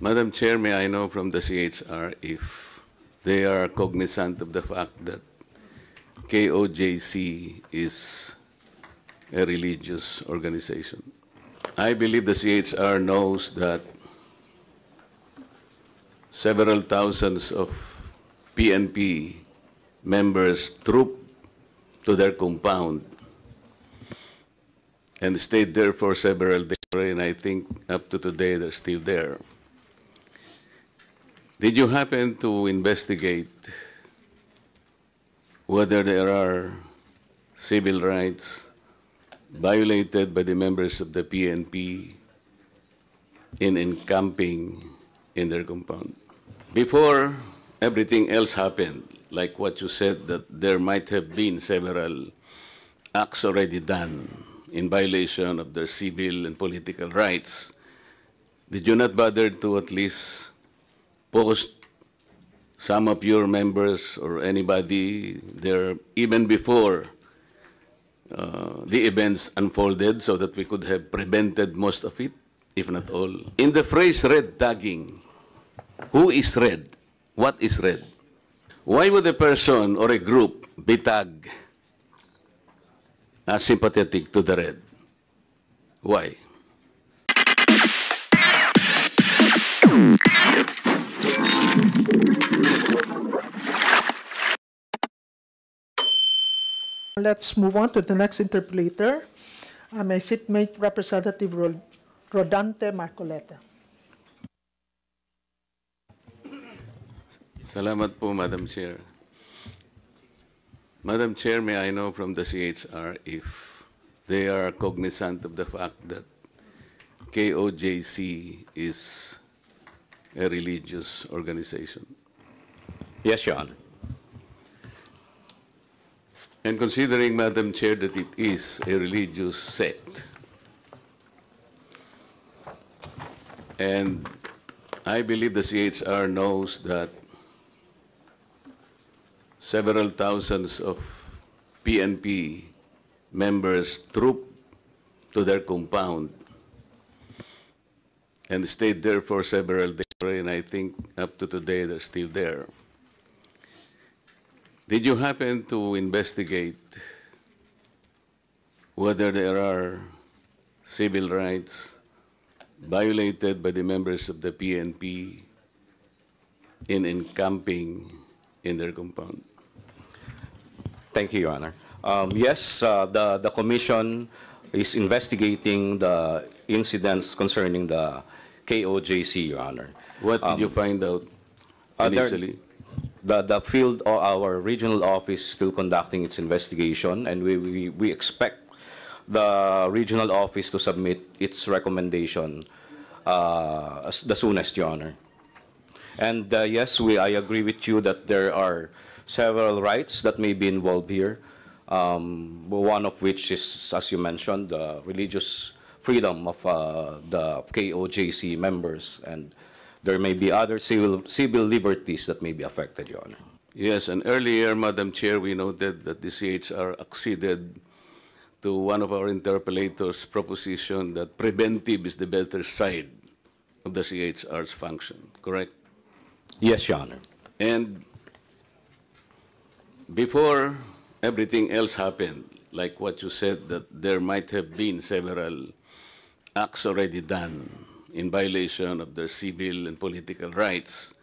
Madam Chair, may I know from the CHR if they are cognizant of the fact that KOJC is a religious organization? I believe the CHR knows that several thousands of PNP members trooped to their compound and stayed there for several days, and I think up to today they're still there. Did you happen to investigate whether there are civil rights violated by the members of the PNP in encamping in their compound? Before everything else happened, like what you said, that there might have been several acts already done in violation of their civil and political rights, did you not bother to at least post some of your members or anybody there even before uh, the events unfolded so that we could have prevented most of it, if not all. In the phrase red tagging, who is red? What is red? Why would a person or a group be tagged as sympathetic to the red? Why? Let's move on to the next interpolator. Uh, my seatmate representative Rodante Marcoleta. Salamat po, Madam Chair. Madam Chair, may I know from the CHR if they are cognizant of the fact that KOJC is a religious organization? Yes, Your Honor. And considering, Madam Chair, that it is a religious sect, and I believe the CHR knows that several thousands of PNP members troop to their compound and stayed there for several days, and I think up to today they're still there. Did you happen to investigate whether there are civil rights violated by the members of the PNP in encamping in their compound? Thank you, Your Honor. Um, yes, uh, the, the Commission is investigating the incidents concerning the KOJC, Your Honor. What did um, you find out initially? Uh, there, the, the field or our regional office is still conducting its investigation and we, we, we expect the regional office to submit its recommendation uh, the soonest, Your Honor. And uh, yes, we, I agree with you that there are several rights that may be involved here, um, one of which is, as you mentioned, the religious freedom of uh, the KOJC members and there may be other civil, civil liberties that may be affected, Your Honor. Yes, and earlier, Madam Chair, we noted that the CHR acceded to one of our interpellators' proposition that preventive is the better side of the CHR's function, correct? Yes, Your Honor. And before everything else happened, like what you said, that there might have been several acts already done in violation of their civil and political rights,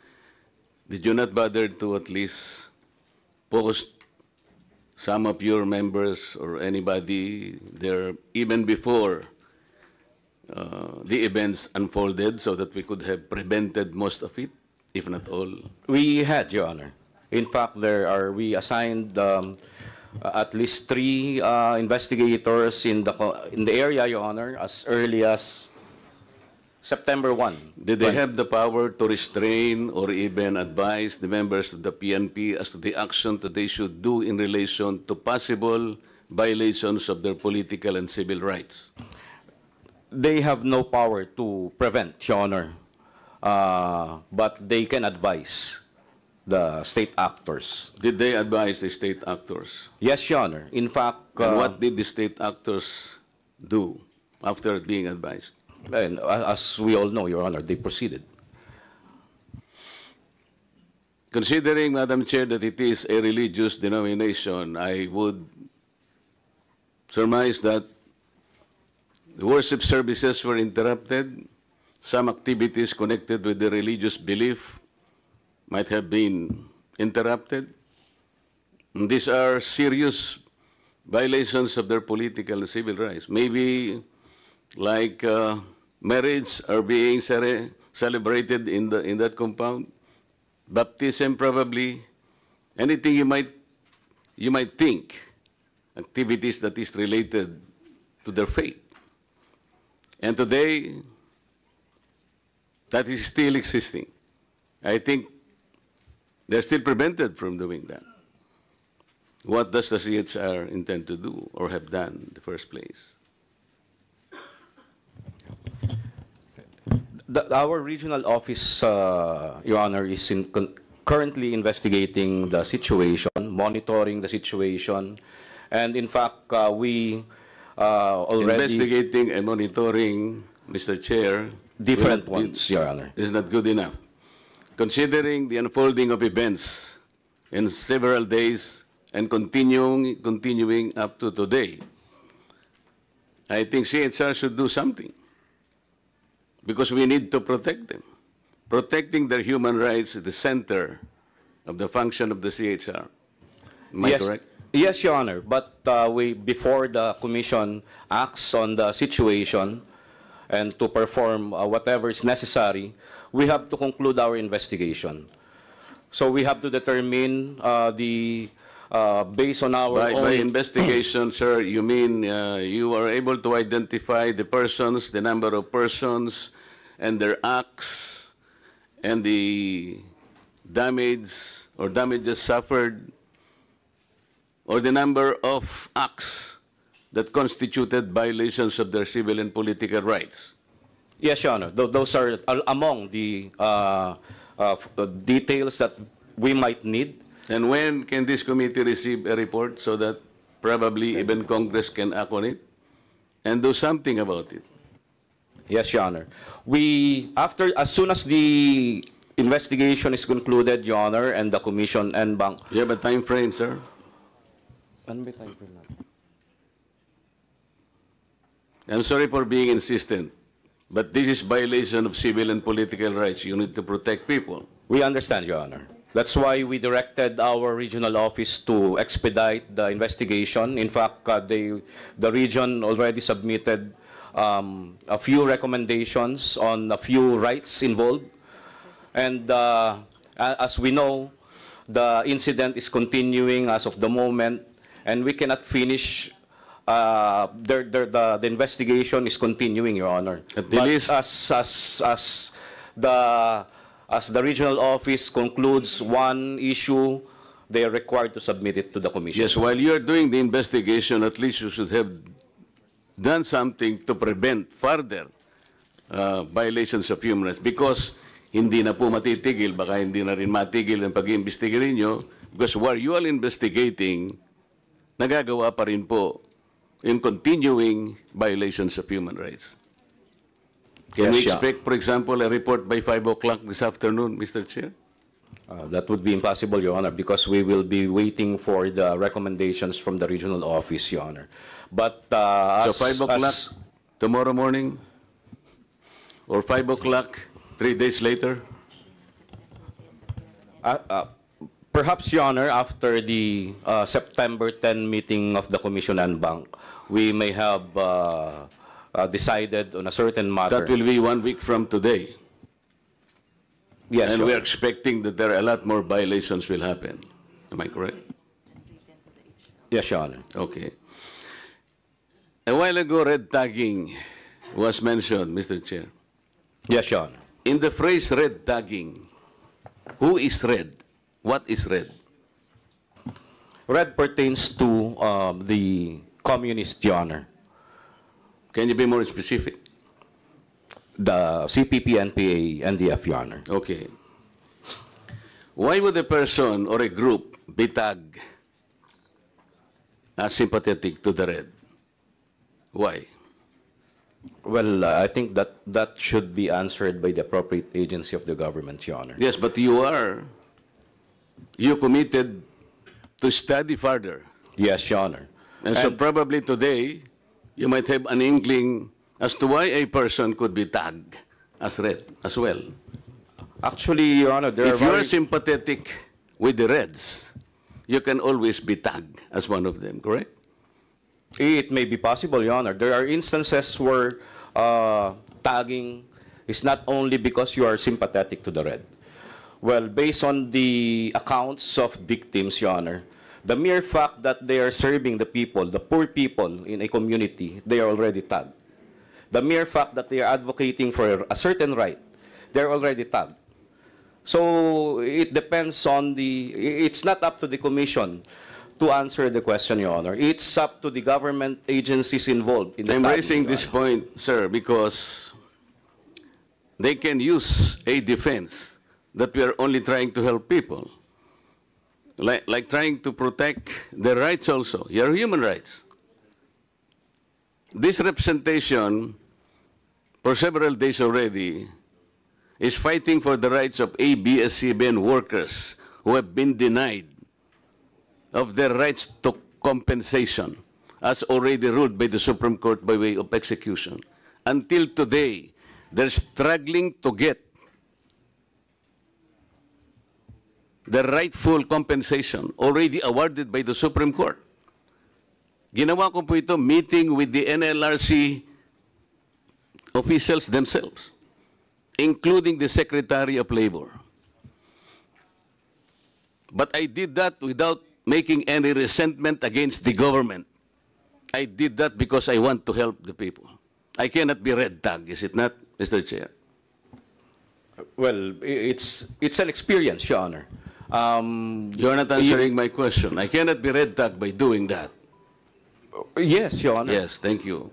did you not bother to at least post some of your members or anybody there even before uh, the events unfolded so that we could have prevented most of it, if not all? We had, Your Honor. In fact, there are, we assigned um, at least three uh, investigators in the, in the area, Your Honor, as early as September 1. Did they have the power to restrain or even advise the members of the PNP as to the action that they should do in relation to possible violations of their political and civil rights? They have no power to prevent, Your Honor, uh, but they can advise the state actors. Did they advise the state actors? Yes, Your Honor. In fact... Uh, what did the state actors do after being advised? And as we all know, Your Honor, they proceeded. Considering, Madam Chair, that it is a religious denomination, I would surmise that the worship services were interrupted. Some activities connected with the religious belief might have been interrupted. And these are serious violations of their political and civil rights. Maybe like uh, marriage are being celebrated in, the, in that compound, baptism probably, anything you might, you might think, activities that is related to their faith. And today, that is still existing. I think they're still prevented from doing that. What does the CHR intend to do or have done in the first place? the, our regional office, uh, Your Honor, is in currently investigating the situation, monitoring the situation, and in fact, uh, we uh, already... Investigating and monitoring, Mr. Chair... Different points, Your Honor. ...is not good enough. Considering the unfolding of events in several days and continuing, continuing up to today, I think CHR should do something. because we need to protect them. Protecting their human rights is the center of the function of the CHR. Am I correct? Yes, Your Honor. But uh, we, before the Commission acts on the situation and to perform uh, whatever is necessary, we have to conclude our investigation. So we have to determine uh, the uh, based on our by, by investigation, sir, you mean uh, you are able to identify the persons, the number of persons, and their acts and the damage or damages suffered or the number of acts that constituted violations of their civil and political rights. Yes, Your Honor. Th those are among the uh, uh, uh, details that we might need. And when can this committee receive a report so that probably even Congress can act on it and do something about it? Yes, Your Honor. We, after, as soon as the investigation is concluded, Your Honor, and the commission and bank. You have a time frame, sir? Ano ba time frame I'm sorry for being insistent, but this is violation of civil and political rights. You need to protect people. We understand, Your Honor. That's why we directed our regional office to expedite the investigation. In fact, uh, they, the region already submitted um, a few recommendations on a few rights involved. And uh, as we know, the incident is continuing as of the moment, and we cannot finish. Uh, the, the, the, the, investigation is continuing, Your Honor. At the but least. As, as, as, the, as the regional office concludes one issue, they are required to submit it to the commission. Yes, while you are doing the investigation, at least you should have done something to prevent further uh, violations of human rights because hindi na po matitigil, baka hindi na rin matigil ang pag-iimbestiga ninyo because while you are investigating, nagagawa pa rin po in continuing violations of human rights. Can yes, we expect, yeah. for example, a report by 5 o'clock this afternoon, Mr. Chair? Uh, that would be impossible, Your Honor, because we will be waiting for the recommendations from the regional office, Your Honor. But uh, so as, 5 o'clock tomorrow morning or 5 o'clock three days later? Uh, uh perhaps, Your Honor, after the uh, September 10 meeting of the Commission and Bank, we may have decided on a certain matter. That will be one week from today. Yes, and sure. we're expecting that there are a lot more violations will happen. Am I correct? Yes, Your Honor. Okay. A while ago, red tagging was mentioned, Mr. Chair. Yes, Your Honor. In the phrase red tagging, who is red? What is red? Red pertains to um, the communist, Your Honor. Can you be more specific? the CPP, NPA, and the F, Your Honor. Okay. Why would a person or a group be tagged as sympathetic to the red? Why? Well, uh, I think that that should be answered by the appropriate agency of the government, Your Honor. Yes, but you are, you committed to study further. Yes, Your Honor. And, and so probably today, you might have an inkling as to why a person could be tagged as red as well. Actually, Your Honor, there if are you are sympathetic with the Reds, you can always be tagged as one of them, correct? It may be possible, Your Honor. There are instances where uh, tagging is not only because you are sympathetic to the Red. Well, based on the accounts of victims, Your Honor, the mere fact that they are serving the people, the poor people in a community, they are already tagged the mere fact that they are advocating for a certain right, they're already tagged. So it depends on the, it's not up to the commission to answer the question, Your Honor. It's up to the government agencies involved. In I'm raising this point, sir, because they can use a defense that we are only trying to help people. Like, like trying to protect their rights also, your human rights. This representation, for several days already, is fighting for the rights of ABS-CBN workers who have been denied of their rights to compensation, as already ruled by the Supreme Court by way of execution. Until today, they're struggling to get the rightful compensation already awarded by the Supreme Court. Ginawa ko po ito meeting with the NLRC officials themselves, including the Secretary of Labor. But I did that without making any resentment against the government. I did that because I want to help the people. I cannot be red tag, is it not, Mr. Chair? Well, it's, it's an experience, Your Honor. Um, You're not answering you, my question. I cannot be red tagged by doing that. Yes, Your Honor. Yes, thank you.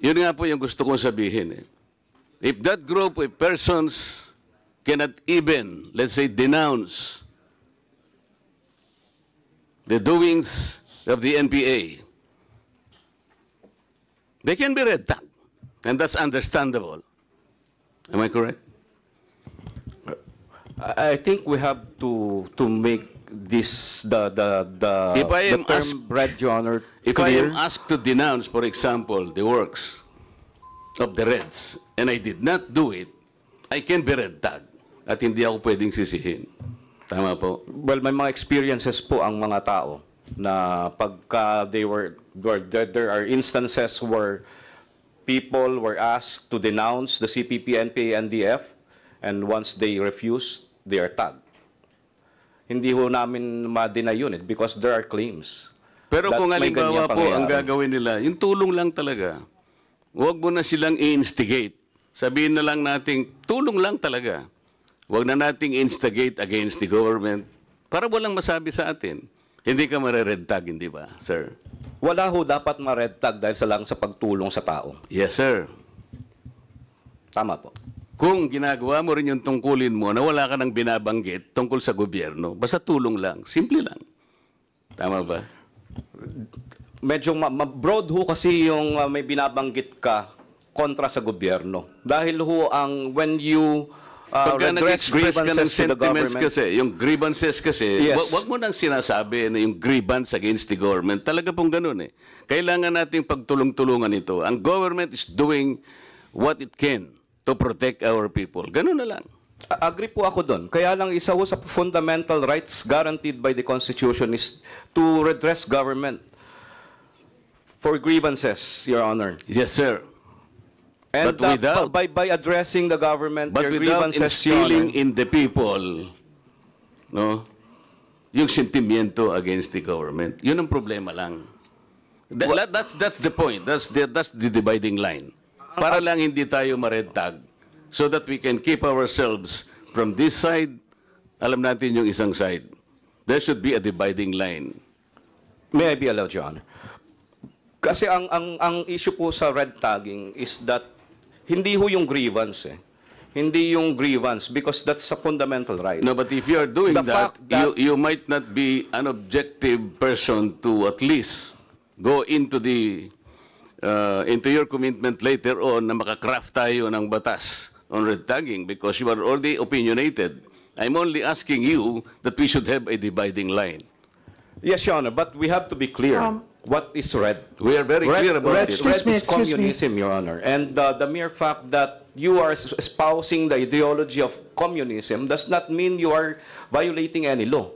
Yun nga po yung gusto kong sabihin. Eh. If that group of persons cannot even, let's say, denounce the doings of the NPA, they can be red tagged. And that's understandable. Am I correct? I think we have to, to make this the the the, if I am the term asked, bread honor if clear? I am asked to denounce, for example, the works of the Reds, and I did not do it, I can be red tag at hindi ako pwedeng sisihin. Tama po. Well, may mga experiences po ang mga tao na pagka they were, were there, there are instances where people were asked to denounce the CPP, NPA, NDF, and once they refused, they are tagged. Hindi ho namin ma-deny yun eh, because there are claims. Pero kung halimbawa po ang gagawin nila, yung tulong lang talaga. Huwag mo na silang i-instigate. Sabihin na lang natin, tulong lang talaga. Huwag na nating instigate against the government para walang masabi sa atin. Hindi ka mare-red tag, hindi ba, sir? Wala ho dapat ma-red tag dahil sa lang sa pagtulong sa tao. Yes, sir. Tama po. Kung ginagawa mo rin yung tungkulin mo na wala ka nang binabanggit tungkol sa gobyerno, basta tulong lang, simple lang. Tama ba? Medyo ma- ma- broad ho kasi yung uh, may binabanggit ka kontra sa gobyerno. Dahil ho ang when you uh, redress grievances to the government. Kasi, yung grievances kasi, yes. wag, wag mo nang sinasabi na yung grievance against the government. Talaga pong ganun eh. Kailangan nating pagtulong-tulungan ito. Ang government is doing what it can to protect our people. Ganun na lang. Agree po ako doon. Kaya lang isa ho sa fundamental rights guaranteed by the Constitution is to redress government for grievances, Your Honor. Yes, sir. And but that, without, by, by addressing the government, but their grievances, instilling Your Honor, in the people, no, yung sentimiento against the government. Yun ang problema lang. That, that's, that's the point. That's the, that's the dividing line para lang hindi tayo ma-red tag so that we can keep ourselves from this side, alam natin yung isang side. There should be a dividing line. May I be allowed, John? Kasi ang, ang, ang issue po sa red tagging is that hindi ho yung grievance eh. Hindi yung grievance because that's a fundamental right. No, but if you are doing that, that you, you might not be an objective person to at least go into the uh, into your commitment later on na makakraft tayo ng batas on red tagging because you are already opinionated. I'm only asking you that we should have a dividing line. Yes, Your Honor, but we have to be clear. Um, what is red? We are very red, clear about red, it. Red is me, communism, me. Your Honor. And uh, the mere fact that you are espousing the ideology of communism does not mean you are violating any law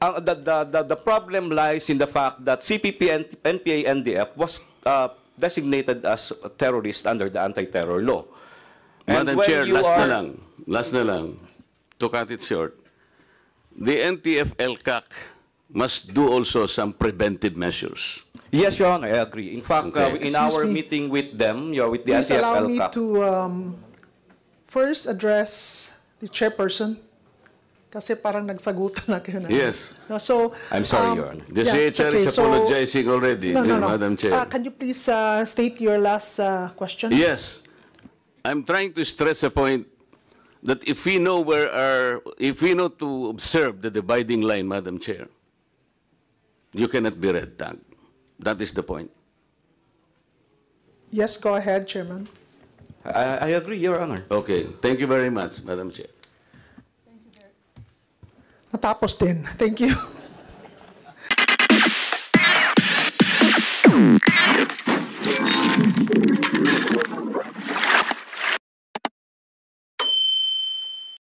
uh, the, the, the, the problem lies in the fact that CPP and NPA NDF was uh, designated as a terrorist under the anti-terror law. And Madam Chair, last are... na lang. Last na lang. To cut it short, the NTF-LCAC must do also some preventive measures. Yes, Your Honor, I agree. In fact, uh, okay. uh, in Excuse our me. meeting with them, you're with the Please NTF-LCAC... allow me to um, first address the chairperson kasi parang nagsagutan na kayo na. Yes. No, so, I'm sorry, um, Your Honor. The yeah, CHR okay. is apologizing so, already, no, no, no. Madam Chair. Uh, can you please uh, state your last uh, question? Yes. I'm trying to stress a point that if we know where our, if we know to observe the dividing line, Madam Chair, you cannot be red tagged. That is the point. Yes, go ahead, Chairman. I, I agree, Your Honor. Okay. Thank you very much, Madam Chair. Natapos din. Thank you.